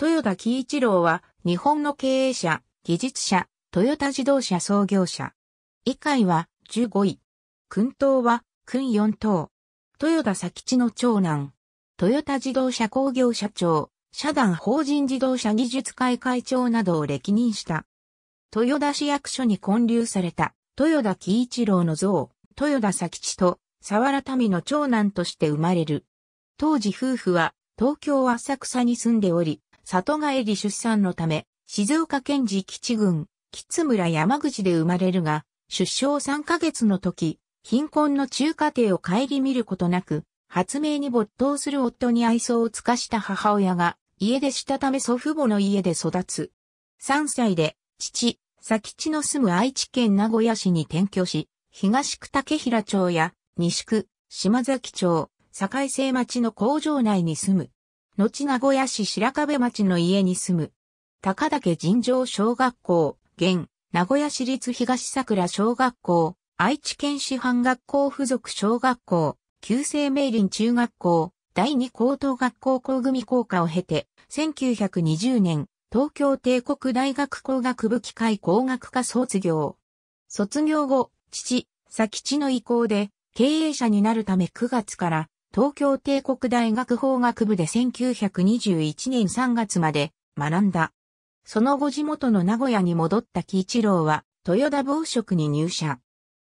豊田喜一郎は日本の経営者、技術者、トヨタ自動車創業者。以下は15位。君東は君4等。豊田佐吉の長男。トヨタ自動車工業社長、社団法人自動車技術会会長などを歴任した。豊田市役所に建立された豊田喜一郎の像、豊田佐吉と沢良民の長男として生まれる。当時夫婦は東京浅草に住んでおり、里帰り出産のため、静岡県自基地郡、吉村山口で生まれるが、出生3ヶ月の時、貧困の中華庭を顧みることなく、発明に没頭する夫に愛想を尽かした母親が、家出したため祖父母の家で育つ。3歳で、父、佐吉の住む愛知県名古屋市に転居し、東区竹平町や、西区、島崎町、境生町の工場内に住む。後名古屋市白壁町の家に住む、高岳尋常小学校、現、名古屋市立東桜小学校、愛知県師範学校附属小学校、旧制明林中学校、第二高等学校校組校歌を経て、1920年、東京帝国大学工学部機械工学科卒業。卒業後、父、佐吉の意向で、経営者になるため9月から東京帝国大学法学部で1921年3月まで学んだ。その後地元の名古屋に戻った木一郎は、豊田防職に入社。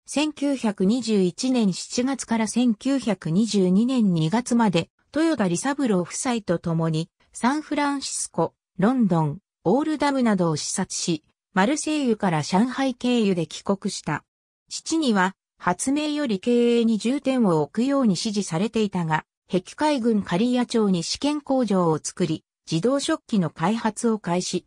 1921年7月から1922年2月まで、豊田理三郎夫妻と共に、サンフランシスコ、ロンドン、オールダムなどを視察し、マルセイユから上海経由で帰国した。父には、発明より経営に重点を置くように指示されていたが、壁海軍刈谷町に試験工場を作り、自動食器の開発を開始。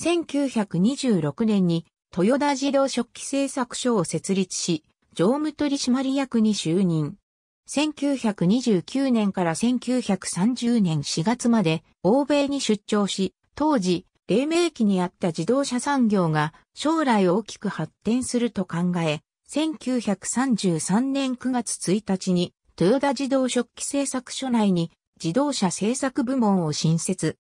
1926年に豊田自動食器製作所を設立し、常務取締役に就任。1929年から1930年4月まで欧米に出張し、当時、黎明期にあった自動車産業が将来大きく発展すると考え、1933年9月1日に、豊田自動食器製作所内に自動車製作部門を新設。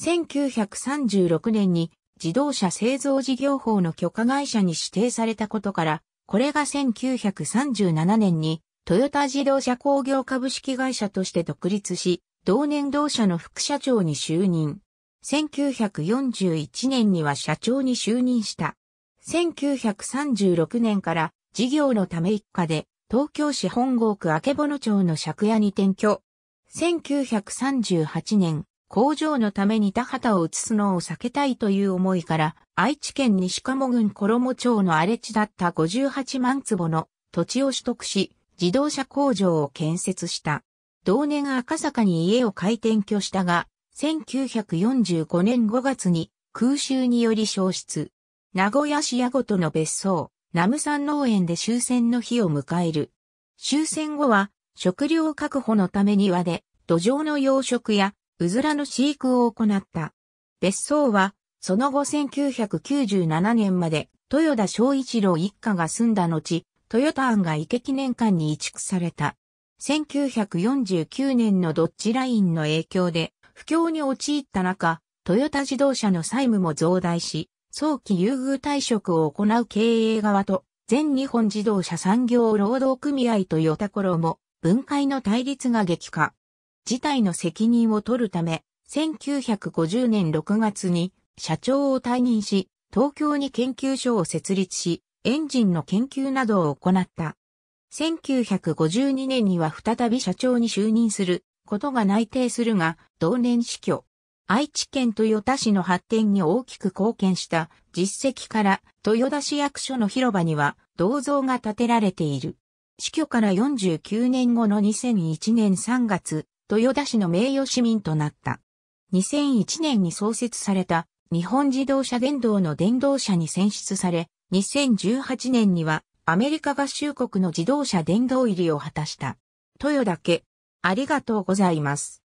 1936年に自動車製造事業法の許可会社に指定されたことから、これが1937年にトヨタ自動車工業株式会社として独立し、同年同社の副社長に就任。1941年には社長に就任した。1936年から事業のため一家で、東京市本郷区明物町の借家に転居。1938年、工場のために田畑を移すのを避けたいという思いから、愛知県西鴨郡衣町の荒れ地だった58万坪の土地を取得し、自動車工場を建設した。同年赤坂に家を買い転居したが、1945年5月に空襲により消失。名古屋市屋ごとの別荘、ナム山農園で終戦の日を迎える。終戦後は、食料確保のため庭で、土壌の養殖や、うずらの飼育を行った。別荘は、その後1997年まで、豊田昭一郎一家が住んだ後、豊田庵が池記念館に移築された。1949年のドッジラインの影響で、不況に陥った中、トヨタ自動車の債務も増大し、早期優遇退職を行う経営側と、全日本自動車産業労働組合とヨタコロも、分解の対立が激化。事態の責任を取るため、1950年6月に社長を退任し、東京に研究所を設立し、エンジンの研究などを行った。1952年には再び社長に就任することが内定するが、同年死去。愛知県豊田市の発展に大きく貢献した実績から豊田市役所の広場には銅像が建てられている。死去から49年後の2001年3月、豊田市の名誉市民となった。2001年に創設された日本自動車電動の電動車に選出され、2018年にはアメリカ合衆国の自動車電動入りを果たした。豊田家、ありがとうございます。